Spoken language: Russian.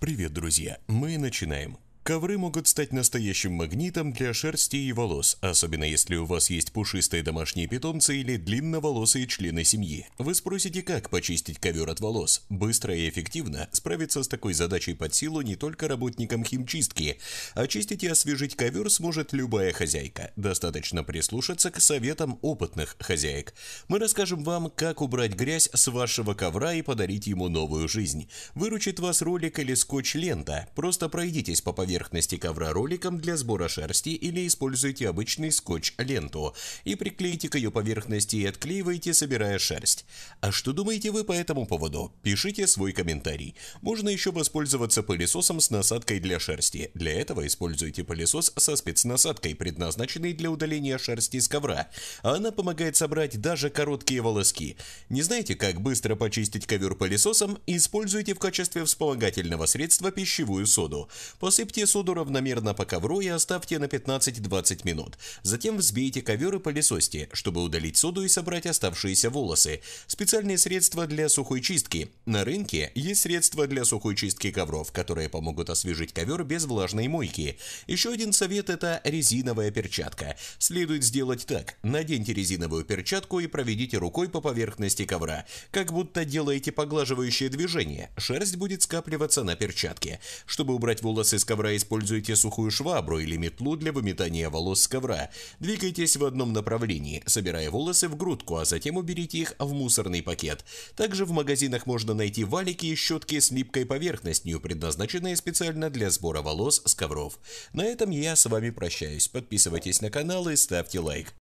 Привет, друзья! Мы начинаем. Ковры могут стать настоящим магнитом для шерсти и волос, особенно если у вас есть пушистые домашние питомцы или длинноволосые члены семьи. Вы спросите, как почистить ковер от волос? Быстро и эффективно справиться с такой задачей под силу не только работникам химчистки. Очистить и освежить ковер сможет любая хозяйка. Достаточно прислушаться к советам опытных хозяек. Мы расскажем вам, как убрать грязь с вашего ковра и подарить ему новую жизнь. Выручит вас ролик или скотч-лента. Просто пройдитесь по поверхности поверхности ковра роликом для сбора шерсти или используйте обычный скотч-ленту и приклейте к ее поверхности и отклеивайте, собирая шерсть. А что думаете вы по этому поводу? Пишите свой комментарий. Можно еще воспользоваться пылесосом с насадкой для шерсти. Для этого используйте пылесос со спецнасадкой, предназначенной для удаления шерсти с ковра. А она помогает собрать даже короткие волоски. Не знаете, как быстро почистить ковер пылесосом? Используйте в качестве вспомогательного средства пищевую соду. Посыпьте Посуду равномерно и оставьте на 15-20 минут. Затем взбейте ковер и пылесосьте, чтобы удалить соду и собрать оставшиеся волосы. Специальные средства для сухой чистки. На рынке есть средства для сухой чистки ковров, которые помогут освежить ковер без влажной мойки. Еще один совет – это резиновая перчатка. Следует сделать так. Наденьте резиновую перчатку и проведите рукой по поверхности ковра, как будто делаете поглаживающее движение. Шерсть будет скапливаться на перчатке. Чтобы убрать волосы с ковра используйте сухую швабру или метлу для выметания волос с ковра. Двигайтесь в одном направлении, собирая волосы в грудку, а затем уберите их в мусорный пакет. Также в магазинах можно найти валики и щетки с липкой поверхностью, предназначенные специально для сбора волос с ковров. На этом я с вами прощаюсь. Подписывайтесь на канал и ставьте лайк.